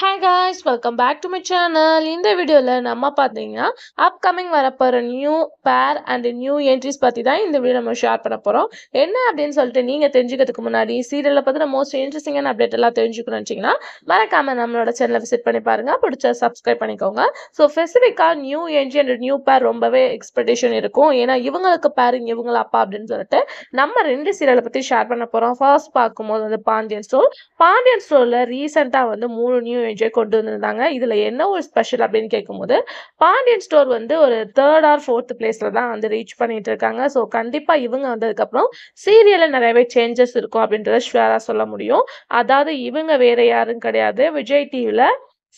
hi guys welcome back to my channel இந்த வீடியோவில் நம்ம பார்த்தீங்கன்னா அப்கமிங் வரப்போகிற நியூ பேர் அண்ட் நியூ என்ட்ரிஸ் பற்றி தான் இந்த வீடியோ நம்ம ஷேர் பண்ண போகிறோம் என்ன அப்படின்னு சொல்லிட்டு நீங்கள் தெரிஞ்சுக்கிறதுக்கு முன்னாடி சீரியலை பற்றி மோஸ்ட் இன்ட்ரெஸ்டிங்கான அப்டேட் எல்லாம் தெரிஞ்சுக்கணும்னு வச்சிங்கன்னா மறக்காமல் நம்மளோட சேனலை விசிட் பண்ணி பாருங்கள் பிடிச்ச சப்ஸ்கிரைப் பண்ணிக்கோங்க ஸோ ஸ்பெசிஃபிக்காக நியூ என்ட்ரி அண்ட் நியூ பேர் ரொம்பவே எக்ஸ்பெக்டேஷன் இருக்கும் ஏன்னா இவங்களுக்கு பேருங்க இவங்கள அப்பா அப்படின்னு சொல்லிட்டு நம்ம ரெண்டு சீரியலை பற்றி ஷேர் பண்ண போகிறோம் ஃபர்ஸ்ட் பார்க்கும்போது வந்து பாண்டியன் ஸ்டோர் பாண்டியன் ஸ்டோரில் ரீசெண்டாக வந்து மூணு நியூ இன்வென்ட்ரியை கொண்டு வந்திருந்தாங்க இதில் என்ன ஒரு ஸ்பெஷல் அப்படின்னு கேட்கும்போது பாண்டியன் ஸ்டோர் வந்து ஒரு தேர்ட் ஆர் ஃபோர்த் பிளேஸில் தான் வந்து ரீச் பண்ணிட்டு இருக்காங்க ஸோ கண்டிப்பாக இவங்க வந்ததுக்கப்புறம் சீரியலில் நிறையவே சேஞ்சஸ் இருக்கும் அப்படின்றத ஷுவராக சொல்ல முடியும் அதாவது இவங்க வேற யாரும் கிடையாது விஜய் டிவியில்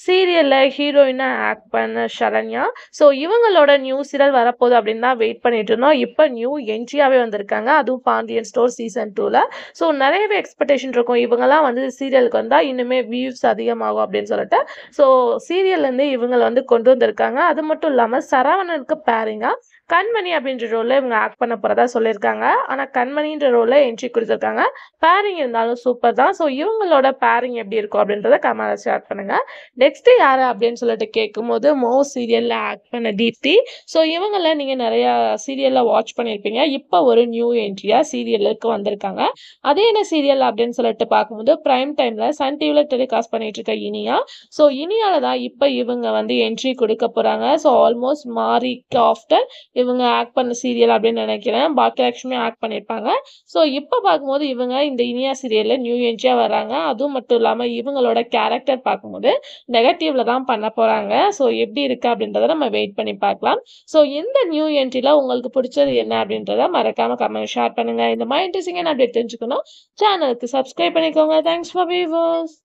சீரியலில் ஹீரோயினாக ஆக்ட் பண்ண ஷரண்யா ஸோ இவங்களோட நியூ சீரியல் வரப்போகுது அப்படின்னு தான் வெயிட் பண்ணிட்டு இருந்தோம் இப்போ நியூ என்ட்ரியாகவே வந்திருக்காங்க அதுவும் பாண்டியன் ஸ்டோர் சீசன் டூவில் ஸோ நிறையவே எக்ஸ்பெக்டேஷன் இருக்கும் இவங்கெல்லாம் வந்து சீரியலுக்கு வந்தால் இன்னுமே வியூஸ் அதிகமாகும் அப்படின்னு சொல்லிட்டு ஸோ சீரியல்லேருந்து இவங்களை வந்து கொண்டு வந்திருக்காங்க அது மட்டும் இல்லாமல் சரவணனுக்கு பேரிங்க கண்மணி அப்படின்ற ரோலில் இவங்க ஆக்ட் பண்ண போகிறதா சொல்லியிருக்காங்க ஆனால் கண்மணின்ற ரோலில் என்ட்ரி கொடுத்துருக்காங்க பேரிங் இருந்தாலும் சூப்பர் தான் ஸோ இவங்களோட பேரிங் எப்படி இருக்கும் அப்படின்றத கமெண்ட்ஸ் ஆட் பண்ணுங்கள் நெக்ஸ்ட்டு யார் அப்படின்னு சொல்லிட்டு கேட்கும்போது மோ சீரியலில் ஆக்ட் பண்ண தீப்தி ஸோ இவங்கள நீங்கள் நிறையா சீரியலில் வாட்ச் பண்ணியிருப்பீங்க இப்போ ஒரு நியூ என்ட்ரியாக சீரியலுக்கு வந்திருக்காங்க அதே என்ன சீரியல் அப்படின்னு சொல்லிட்டு பார்க்கும்போது ப்ரைம் டைமில் சன் டிவியில் டெலிகாஸ்ட் பண்ணிட்டு இருக்க இனியா ஸோ இனியால தான் இப்போ இவங்க வந்து என்ட்ரி கொடுக்க போகிறாங்க ஸோ ஆல்மோஸ்ட் மாறிக்கு ஆஃப்டர் இவங்க ஆக்ட் பண்ண சீரியல் அப்படின்னு நினைக்கிறேன் பாக்கியலட்சுமி ஆக்ட் பண்ணியிருப்பாங்க ஸோ இப்போ பார்க்கும்போது இவங்க இந்த இனியா சீரியலில் நியூ என்ட்ரியாக வராங்க அதுவும் மட்டும் இல்லாமல் இவங்களோட கேரக்டர் பார்க்கும்போது நெகட்டிவ்ல தான் பண்ண போறாங்க ஸோ எப்படி இருக்கு அப்படின்றத நம்ம வெயிட் பண்ணி பார்க்கலாம் ஸோ இந்த நியூ என்ட்ரியில் உங்களுக்கு பிடிச்சது என்ன அப்படின்றத மறக்காம கமெண்ட் ஷேர் பண்ணுங்க இந்த மாதிரி என்ன அப்டேட் தெரிஞ்சுக்கணும் சேனலுக்கு சப்ஸ்கிரைப் பண்ணிக்கோங்க தேங்க்ஸ் ஃபார் வியூவர்ஸ்